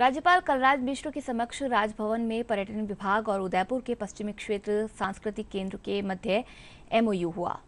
राज्यपाल कलराज मिश्र के समक्ष राजभवन में पर्यटन विभाग और उदयपुर के पश्चिमी क्षेत्र सांस्कृतिक केंद्र के मध्य एमओयू हुआ